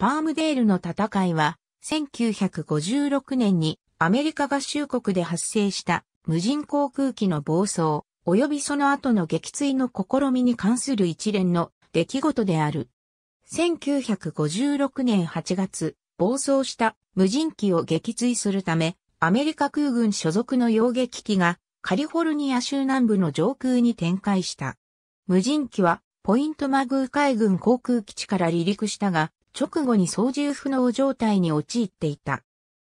パームデールの戦いは、1956年にアメリカ合衆国で発生した無人航空機の暴走、及びその後の撃墜の試みに関する一連の出来事である。1956年8月、暴走した無人機を撃墜するため、アメリカ空軍所属の洋撃機がカリフォルニア州南部の上空に展開した。無人機はポイントマグー海軍航空基地から離陸したが、直後に操縦不能状態に陥っていた。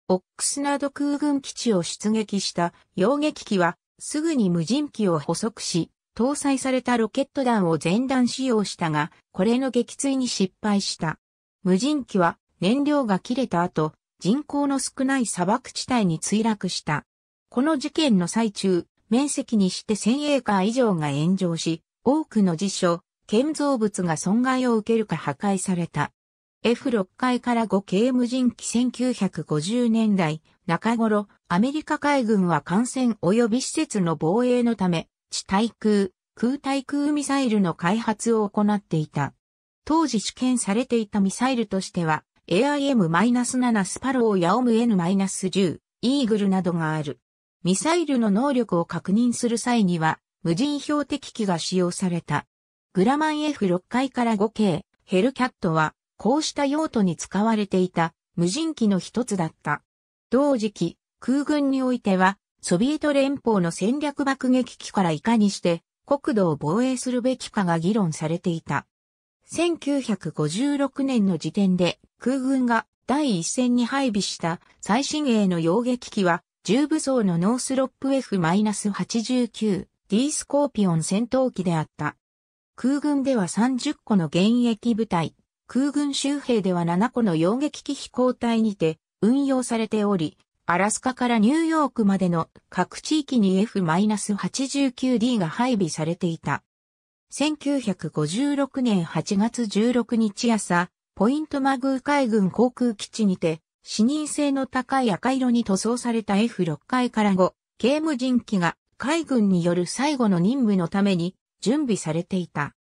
オックスナード空軍基地を出撃した洋撃機はすぐに無人機を捕捉し、搭載されたロケット弾を全弾使用したが、これの撃墜に失敗した。無人機は燃料が切れた後、人口の少ない砂漠地帯に墜落した。この事件の最中、面積にして1000エーカー以上が炎上し、多くの辞書、建造物が損害を受けるか破壊された。F6 階から5系無人機1950年代中頃、アメリカ海軍は艦船及び施設の防衛のため、地対空、空対空ミサイルの開発を行っていた。当時試験されていたミサイルとしては、AIM-7 スパローやオム N-10、イーグルなどがある。ミサイルの能力を確認する際には、無人標的機が使用された。グラマン F6 回から5系、ヘルキャットは、こうした用途に使われていた無人機の一つだった。同時期、空軍においては、ソビエト連邦の戦略爆撃機からいかにして国土を防衛するべきかが議論されていた。1956年の時点で空軍が第一線に配備した最新鋭の洋撃機は重武装のノースロップ F-89D スコーピオン戦闘機であった。空軍では30個の現役部隊、空軍周辺では7個の洋撃機飛行隊にて運用されており、アラスカからニューヨークまでの各地域に F-89D が配備されていた。1956年8月16日朝、ポイントマグー海軍航空基地にて、視認性の高い赤色に塗装された F6 階から5、刑務人機が海軍による最後の任務のために準備されていた。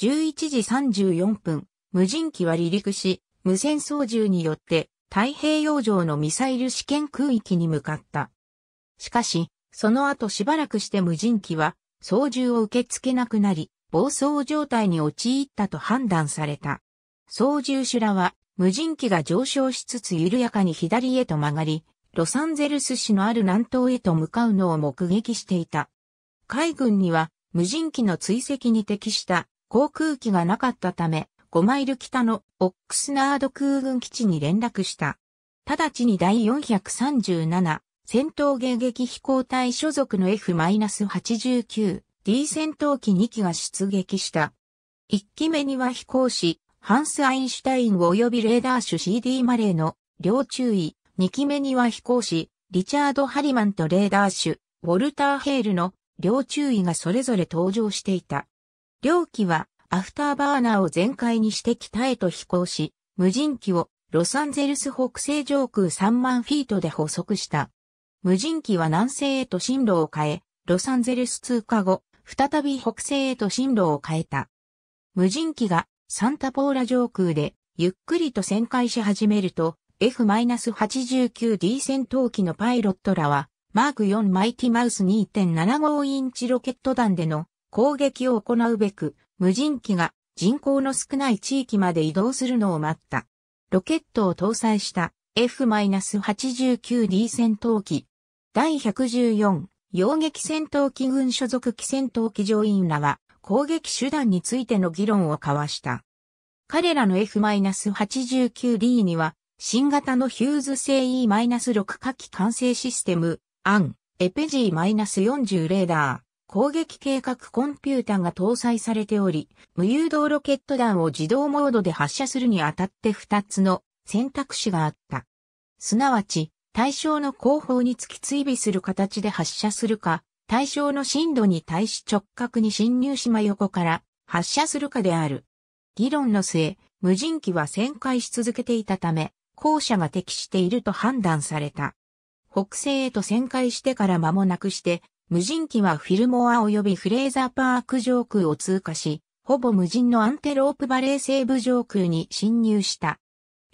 11時34分、無人機は離陸し、無線操縦によって太平洋上のミサイル試験空域に向かった。しかし、その後しばらくして無人機は操縦を受け付けなくなり、暴走状態に陥ったと判断された。操縦手らは無人機が上昇しつつ緩やかに左へと曲がり、ロサンゼルス市のある南東へと向かうのを目撃していた。海軍には無人機の追跡に適した航空機がなかったため、5マイル北のオックスナード空軍基地に連絡した。直ちに第437戦闘迎撃飛行隊所属の F-89D 戦闘機2機が出撃した。1機目には飛行士、ハンス・アインシュタイン及びレーダー種 CD マレーの両注意、2機目には飛行士、リチャード・ハリマンとレーダー種、ウォルター・ヘールの両注意がそれぞれ登場していた。両機はアフターバーナーを全開にして北へと飛行し、無人機をロサンゼルス北西上空3万フィートで捕捉した。無人機は南西へと進路を変え、ロサンゼルス通過後、再び北西へと進路を変えた。無人機がサンタポーラ上空でゆっくりと旋回し始めると、F-89D 戦闘機のパイロットらは、マーク4マイティマウス2.75インチロケット弾での攻撃を行うべく、無人機が人口の少ない地域まで移動するのを待った。ロケットを搭載した F-89D 戦闘機。第114、洋撃戦闘機軍所属機戦闘機乗員らは攻撃手段についての議論を交わした。彼らの F-89D には新型のヒューズ製 E-6 火器完成システム、アン、エペジー -40 レーダー。攻撃計画コンピュータが搭載されており、無誘導ロケット弾を自動モードで発射するにあたって2つの選択肢があった。すなわち、対象の後方に突き追尾する形で発射するか、対象の深度に対し直角に侵入し真横から発射するかである。議論の末、無人機は旋回し続けていたため、後者が適していると判断された。北西へと旋回してから間もなくして、無人機はフィルモア及びフレーザーパーク上空を通過し、ほぼ無人のアンテロープバレー西部上空に侵入した。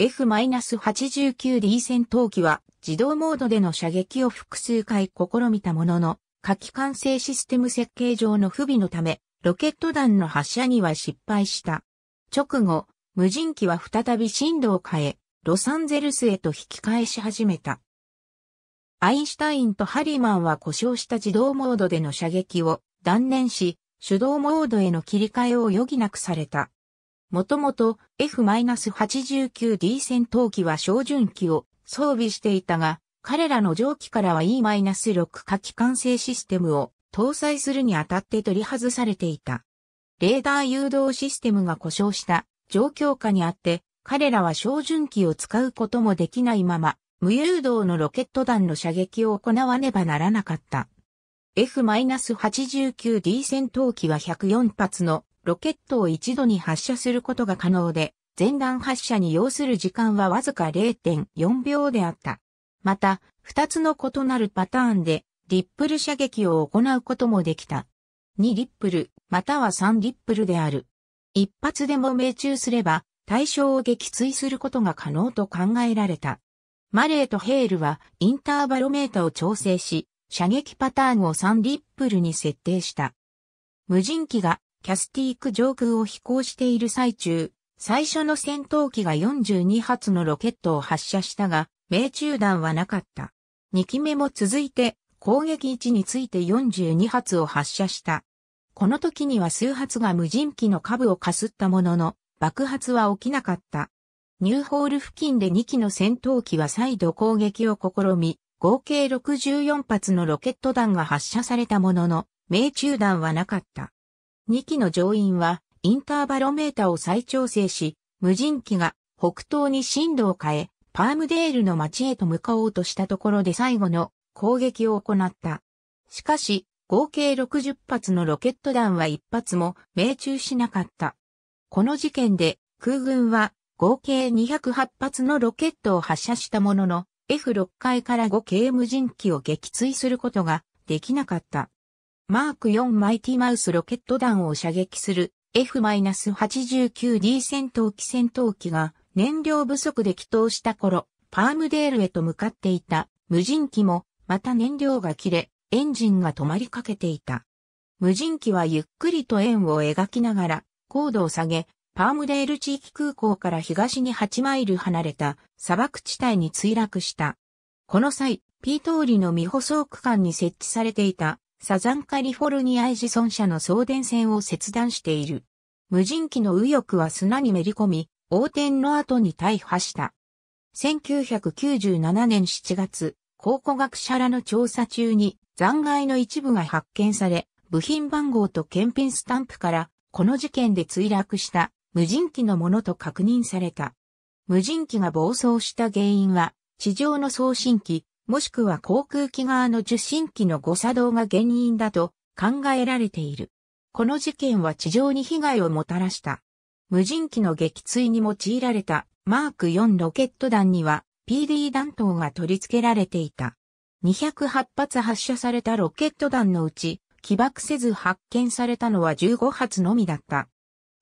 F-89D 戦闘機は自動モードでの射撃を複数回試みたものの、火器管制システム設計上の不備のため、ロケット弾の発射には失敗した。直後、無人機は再び進路を変え、ロサンゼルスへと引き返し始めた。アインシュタインとハリマンは故障した自動モードでの射撃を断念し、手動モードへの切り替えを余儀なくされた。もともと F-89D 戦闘機は照準機を装備していたが、彼らの蒸気からは E-6 火器管制システムを搭載するにあたって取り外されていた。レーダー誘導システムが故障した状況下にあって、彼らは照準機を使うこともできないまま、無誘導のロケット弾の射撃を行わねばならなかった。F-89D 戦闘機は104発のロケットを一度に発射することが可能で、前段発射に要する時間はわずか0.4秒であった。また、二つの異なるパターンで、リップル射撃を行うこともできた。2リップル、または3リップルである。一発でも命中すれば、対象を撃墜することが可能と考えられた。マレーとヘールはインターバロメータを調整し、射撃パターンを3リップルに設定した。無人機がキャスティーク上空を飛行している最中、最初の戦闘機が42発のロケットを発射したが、命中弾はなかった。2機目も続いて攻撃位置について42発を発射した。この時には数発が無人機の下部をかすったものの、爆発は起きなかった。ニューホール付近で2機の戦闘機は再度攻撃を試み、合計64発のロケット弾が発射されたものの、命中弾はなかった。2機の乗員は、インターバロメータを再調整し、無人機が北東に進路を変え、パームデールの街へと向かおうとしたところで最後の攻撃を行った。しかし、合計60発のロケット弾は1発も命中しなかった。この事件で空軍は合計208発のロケットを発射したものの、F6 階から5系無人機を撃墜することができなかった。マーク4マイティマウスロケット弾を射撃する F-89D 戦闘機戦闘機が燃料不足で起動した頃、パームデールへと向かっていた無人機もまた燃料が切れ、エンジンが止まりかけていた。無人機はゆっくりと円を描きながら高度を下げ、パームデール地域空港から東に8マイル離れた砂漠地帯に墜落した。この際、ピー通りの未舗装区間に設置されていたサザンカリフォルニアエジソン社の送電線を切断している。無人機の右翼は砂にめり込み、横転の後に大破した。1997年7月、考古学者らの調査中に残骸の一部が発見され、部品番号と検品スタンプからこの事件で墜落した無人機のものと確認された。無人機が暴走した原因は、地上の送信機、もしくは航空機側の受信機の誤作動が原因だと考えられている。この事件は地上に被害をもたらした。無人機の撃墜に用いられたマーク4ロケット弾には PD 弾頭が取り付けられていた。208発発射されたロケット弾のうち、起爆せず発見されたのは15発のみだった。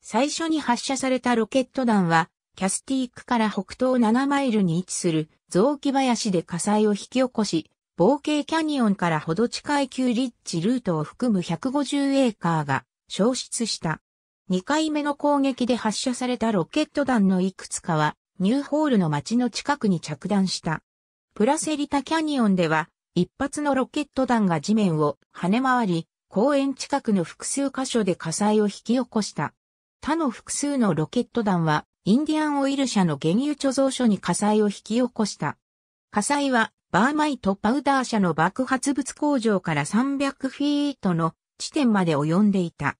最初に発射されたロケット弾は、キャスティークから北東7マイルに位置する雑木林で火災を引き起こし、冒険キャニオンからほど近い急リッチルートを含む150エーカーが消失した。2回目の攻撃で発射されたロケット弾のいくつかは、ニューホールの街の近くに着弾した。プラセリタキャニオンでは、一発のロケット弾が地面を跳ね回り、公園近くの複数箇所で火災を引き起こした。他の複数のロケット弾は、インディアンオイル社の原油貯蔵所に火災を引き起こした。火災は、バーマイトパウダー社の爆発物工場から300フィートの地点まで及んでいた。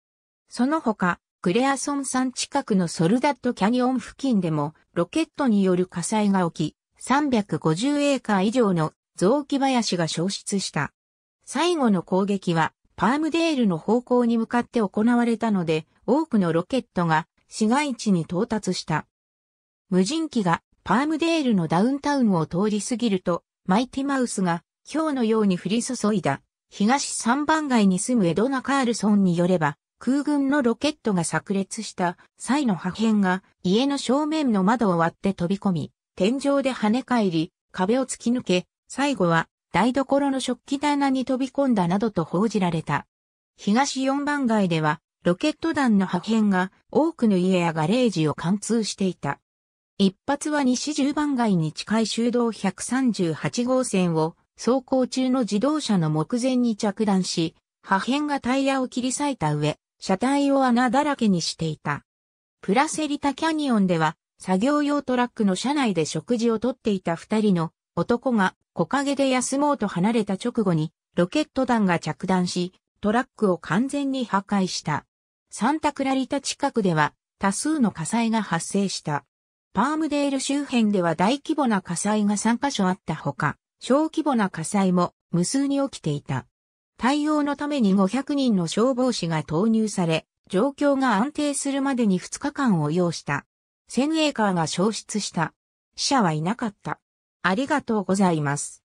その他、クレアソン山近くのソルダットキャニオン付近でも、ロケットによる火災が起き、350エーカー以上の雑木林が消失した。最後の攻撃は、パームデールの方向に向かって行われたので、多くのロケットが市街地に到達した。無人機がパームデールのダウンタウンを通り過ぎると、マイティマウスが今日のように降り注いだ。東三番街に住むエドナ・カールソンによれば、空軍のロケットが炸裂した際の破片が家の正面の窓を割って飛び込み、天井で跳ね返り、壁を突き抜け、最後は台所の食器棚に飛び込んだなどと報じられた。東四番街では、ロケット弾の破片が多くの家やガレージを貫通していた。一発は西十番街に近い修道138号線を走行中の自動車の目前に着弾し、破片がタイヤを切り裂いた上、車体を穴だらけにしていた。プラセリタキャニオンでは、作業用トラックの車内で食事をとっていた二人の男が木陰で休もうと離れた直後にロケット弾が着弾し、トラックを完全に破壊した。サンタクラリタ近くでは多数の火災が発生した。パームデール周辺では大規模な火災が3カ所あったほか、小規模な火災も無数に起きていた。対応のために500人の消防士が投入され、状況が安定するまでに2日間を要した。1000エーカーが消失した。死者はいなかった。ありがとうございます。